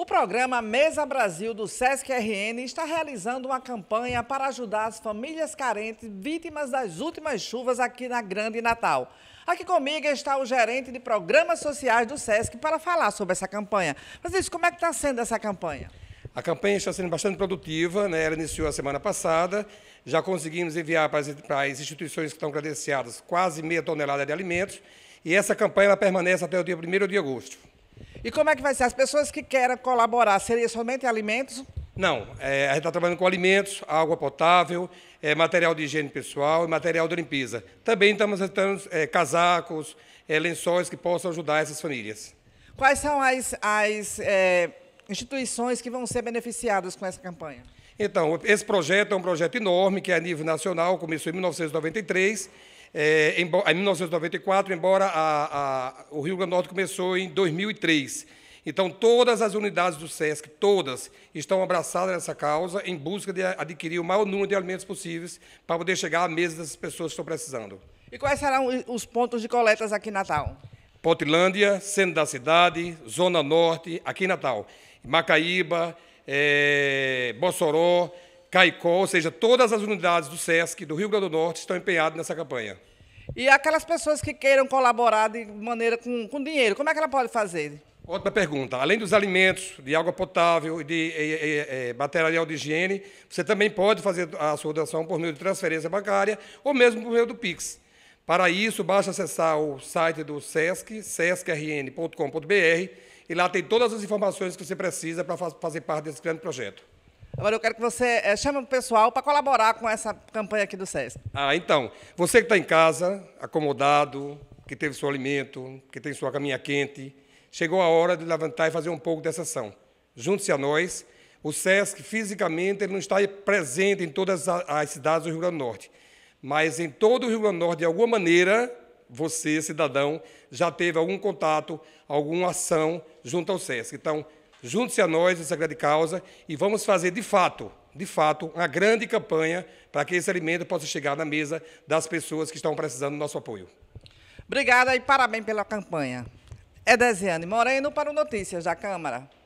O programa Mesa Brasil do Sesc RN está realizando uma campanha para ajudar as famílias carentes vítimas das últimas chuvas aqui na Grande Natal. Aqui comigo está o gerente de programas sociais do Sesc para falar sobre essa campanha. Francisco, como é que está sendo essa campanha? A campanha está sendo bastante produtiva, né? ela iniciou a semana passada, já conseguimos enviar para as, para as instituições que estão credenciadas quase meia tonelada de alimentos, e essa campanha permanece até o dia 1 de agosto. E como é que vai ser? As pessoas que querem colaborar, seria somente alimentos? Não, é, a gente está trabalhando com alimentos, água potável, é, material de higiene pessoal e material de limpeza. Também estamos tentando é, casacos, é, lençóis que possam ajudar essas famílias. Quais são as, as é, instituições que vão ser beneficiadas com essa campanha? Então, esse projeto é um projeto enorme, que é a nível nacional, começou em 1993 é, em, em 1994, embora a, a, o Rio Grande do Norte começou em 2003. Então, todas as unidades do SESC, todas, estão abraçadas nessa causa em busca de adquirir o maior número de alimentos possíveis para poder chegar à mesa das pessoas que estão precisando. E quais serão os pontos de coletas aqui em Natal? Potilândia, centro da cidade, Zona Norte, aqui em Natal. Macaíba, é, Caicó, ou seja, todas as unidades do SESC do Rio Grande do Norte estão empenhadas nessa campanha. E aquelas pessoas que queiram colaborar de maneira com, com dinheiro, como é que ela pode fazer? Outra pergunta. Além dos alimentos, de água potável e de e, e, e, é, material de higiene, você também pode fazer a sua doação por meio de transferência bancária ou mesmo por meio do Pix. Para isso, basta acessar o site do SESC, sescrn.com.br, e lá tem todas as informações que você precisa para fazer parte desse grande projeto. Agora eu quero que você é, chame o pessoal para colaborar com essa campanha aqui do SESC. Ah, então, você que está em casa, acomodado, que teve seu alimento, que tem sua caminha quente, chegou a hora de levantar e fazer um pouco dessa ação. Junte-se a nós. O SESC, fisicamente, ele não está presente em todas as cidades do Rio Grande do Norte, mas em todo o Rio Grande do Norte, de alguma maneira, você, cidadão, já teve algum contato, alguma ação junto ao SESC. Então, Junte-se a nós, essa grande Causa, e vamos fazer de fato, de fato, uma grande campanha para que esse alimento possa chegar na mesa das pessoas que estão precisando do nosso apoio. Obrigada e parabéns pela campanha. É Desiane Moreno para o Notícias da Câmara.